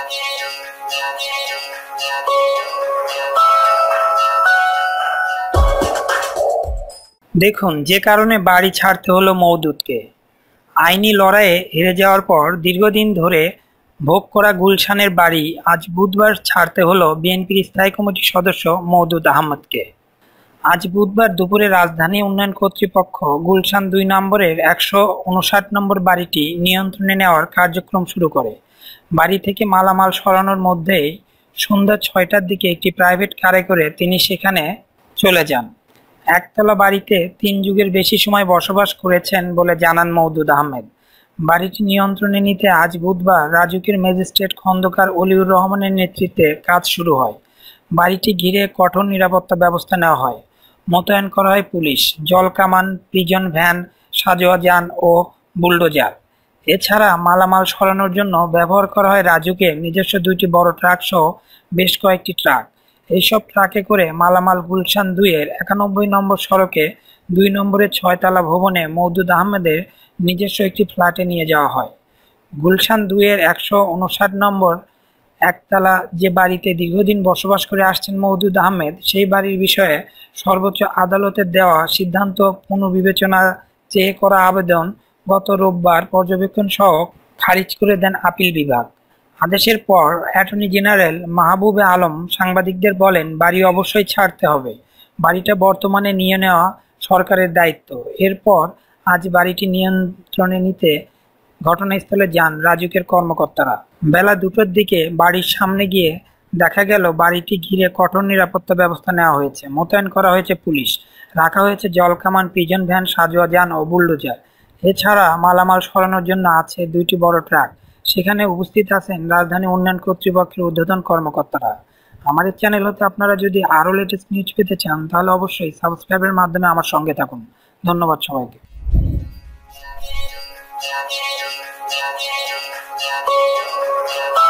দেখুন যে কারণে বাড়ি ছাড়তে হলো মৌদুদকে আইনি লড়াইয়ে হেরে যাওয়ার পর দীর্ঘদিন ধরে ভোগ করা গুলশানের বাড়ি আজ বুধবার ছাড়তে হলো বিএনপির স্থায়ী কমিটির সদস্য মওদুদ আহমদকে আজ বুধবার দুপুরে রাজধানী উন্নয়ন কর্তৃপক্ষ গুলশান দুই নম্বরের একশো উনষাট নম্বর বাড়িটি নিয়ন্ত্রণে নেওয়ার কার্যক্রম শুরু করে বাড়ি থেকে মালামাল সরানোর মধ্যেই সন্ধ্যা ছয়টার দিকে একটি প্রাইভেট কারে করে তিনি সেখানে চলে যান একতলা বাড়িতে তিন যুগের বেশি সময় বসবাস করেছেন বলে জানান মৌদুদ আহমেদ বাড়িটি নিয়ন্ত্রণে নিতে আজ বুধবার রাজুকের ম্যাজিস্ট্রেট খন্দকার অলিউর রহমানের নেতৃত্বে কাজ শুরু হয় বাড়িটি ঘিরে কঠোর নিরাপত্তা ব্যবস্থা নেওয়া হয় মোতায়েন করা হয় পুলিশ জলকামান পিজন ভ্যান সাজোয়া যান ও বুলডোজার এছাড়া মালামাল সরানোর জন্য ব্যবহার করা হয় রাজুকে নিজস্ব দুইটি বড় ট্রাক সহ বেশ কয়েকটি ট্রাক এইসব ট্রাকে করে মালামাল গুলশান দুইয়ের একানব্বই নম্বর সড়কে দুই নম্বরের ছয়তলা ভবনে মৌদুদ আহমেদের নিজস্ব একটি ফ্ল্যাটে নিয়ে যাওয়া হয় গুলশান দুইয়ের একশো উনষাট নম্বর একতলা যে বাড়িতে দীর্ঘদিন বসবাস করে আসছেন মৌদুদ আহমেদ সেই বাড়ির বিষয়ে সর্বোচ্চ আদালতের দেওয়া সিদ্ধান্ত পুনর্বিবেচনা চেয়ে করা আবেদন গত রোববার পর্যবেক্ষণ সহ খারিজ করে দেন আপিল বিভাগ আদেশের পর অ্যাটর্নি জেনারেল মাহবুবে আলম সাংবাদিকদের বলেন বাড়ি অবশ্যই ছাড়তে হবে বাড়িটা বর্তমানে নিয়ে নেওয়া সরকারের দায়িত্ব এরপর আজ বাড়িটি নিয়ন্ত্রণে নিতে ঘটনাস্থলে যান রাজুকের কর্মকর্তারা বেলা দুটোর দিকে বাড়ির সামনে গিয়ে দেখা গেল বাড়িটি ঘিরে কঠোর নিরাপত্তা ব্যবস্থা নেওয়া হয়েছে মোতায়েন করা হয়েছে পুলিশ রাখা হয়েছে জলকামান পিজন ভ্যান সাজোয়া যান ও বুল্ডোজার এছাড়া মালামাল সরানোর জন্য আছে দুইটি বড় ট্রাক সেখানে উপস্থিত আছেন রাজধানী উন্নয়ন কর্তৃপক্ষের ঊর্ধ্বতন কর্মকর্তারা আমাদের চ্যানেল হতে আপনারা যদি আরও লেটেস্ট নিউজ পেতে চান তাহলে অবশ্যই সাবস্ক্রাইবের মাধ্যমে আমার সঙ্গে থাকুন ধন্যবাদ সবাইকে Oh, oh, oh.